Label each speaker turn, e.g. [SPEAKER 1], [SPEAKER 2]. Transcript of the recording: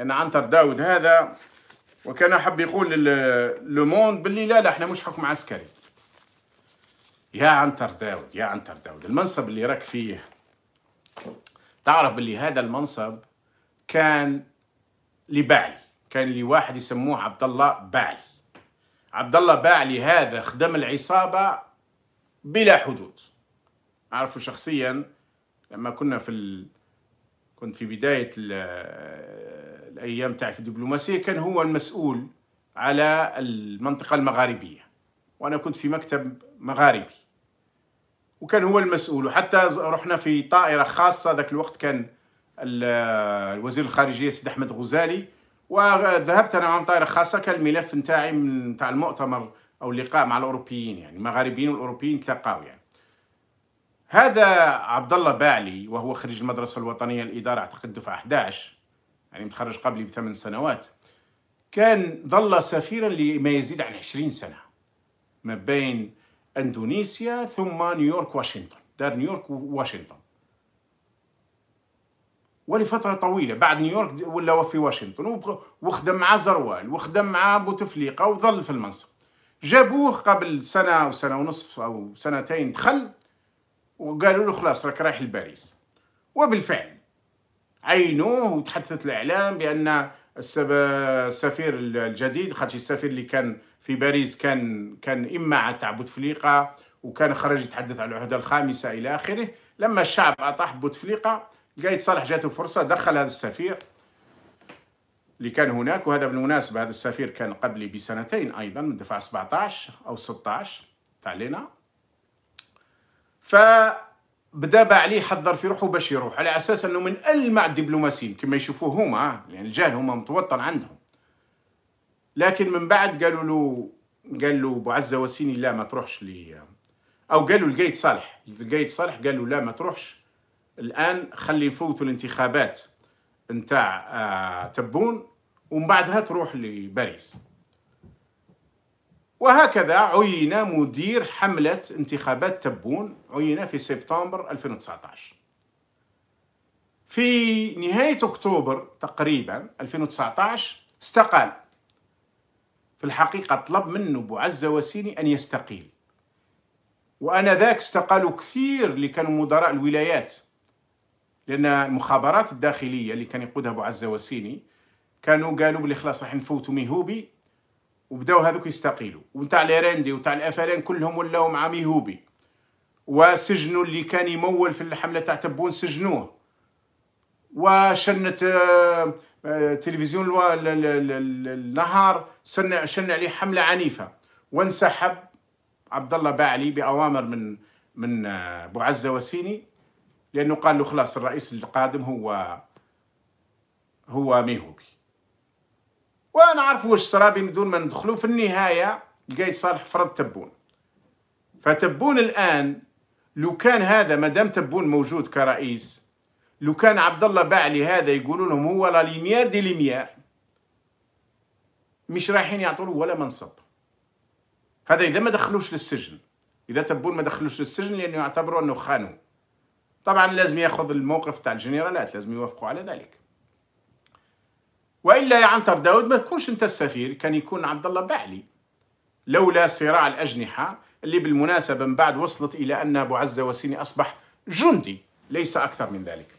[SPEAKER 1] ان عنتر داود هذا وكان حب يقول للموند باللي لا لا احنا مش حكم عسكري يا عنتر داود يا عنتر داود المنصب اللي راك فيه تعرف باللي هذا المنصب كان لبعلي كان لواحد يسموه عبد الله باعلي عبد الله باعلي هذا خدم العصابه بلا حدود اعرفه شخصيا لما كنا في ال... كنت في بدايه ال... الايام تاعي في الدبلوماسيه كان هو المسؤول على المنطقه المغاربيه وانا كنت في مكتب مغاربي وكان هو المسؤول وحتى رحنا في طائره خاصه ذاك الوقت كان الوزير الخارجيه السيد احمد غزالي وذهبت انا عن طائره خاصه كان الملف نتاعي من نتاع المؤتمر او اللقاء مع الاوروبيين يعني المغاربيين والاوروبيين تلاقاو يعني هذا عبد الله باعلي وهو خريج المدرسه الوطنيه الاداره اعتقد دفعه 11 يعني متخرج قبلي بثمان سنوات كان ظل سفيرا لما يزيد عن عشرين سنة ما بين اندونيسيا ثم نيويورك واشنطن دار نيويورك وواشنطن ولفترة طويلة بعد نيويورك ولا في واشنطن وخدم مع زروال وخدم مع بوتفليقة وظل في المنصب جابوه قبل سنة أو سنة ونصف أو سنتين دخل وقالوا له خلاص راك رايح لباريس وبالفعل عينوه وتحدثت الاعلام بان السفير الجديد خاطر السفير اللي كان في باريس كان كان اما تاع بوتفليقه وكان خرج يتحدث على العهده الخامسه الى اخره لما الشعب اطاح بوتفليقه لقيت صالح جاته فرصه دخل هذا السفير اللي كان هناك وهذا بالمناسبه هذا السفير كان قبلي بسنتين ايضا من دفاع 17 او 16 تاع لينا ف بدا عليه حذر في روحه باش يروح على اساس انه من المع الدبلوماسيين كما يشوفوه هما لان آه، يعني الجهل هما متوطن عندهم لكن من بعد قالوا له قال له ابو عزه وسيني لا ما تروحش ل او قالوا لقيت صالح لقيت صالح قال له لا ما تروحش الان خلي نفوتوا الانتخابات نتاع آه تبون ومن بعدها تروح لباريس وهكذا عين مدير حملة انتخابات تبون عين في سبتمبر 2019 في نهاية أكتوبر تقريبا 2019 استقال في الحقيقة طلب منه بوعزة وسيني أن يستقيل وأنا ذاك استقالوا كثير اللي كانوا مدراء الولايات لأن المخابرات الداخلية اللي كان يقودها بوعزة وسيني كانوا قالوا بلي خلاص راح نفوتوا ميهوبي وبداو هذوك يستقيلوا وتاع راندي وتاع الافلان كلهم ولاو مع ميهوبي وسجنوا اللي كان يمول في الحمله تاع تبون سجنوه وشنت آه، آه، تلفزيون النهار سن شن عليه حمله عنيفه وانسحب عبد الله باعلي باوامر من من آه، بوعزه وسيني لانه قال له خلاص الرئيس القادم هو هو ميهوبي عارف واش صرا بدون ما ندخلو في النهاية قايد صالح فرض تبون فتبون الآن لو كان هذا مادام تبون موجود كرئيس لو كان عبد الله باعلي هذا يقولون لهم هو لا ليميار دي ليميار مش رايحين يعطوا ولا منصب هذا اذا ما دخلوش للسجن اذا تبون ما دخلوش للسجن لانه يعتبروا انه خانوا طبعا لازم ياخذ الموقف تاع الجنرالات لازم يوافقوا على ذلك والا يا عنتر داود ما تكونش انت السفير كان يكون عبد الله باعلي لولا صراع الاجنحه اللي بالمناسبه من بعد وصلت الى ان ابو عزه وسيني اصبح جندي ليس اكثر من ذلك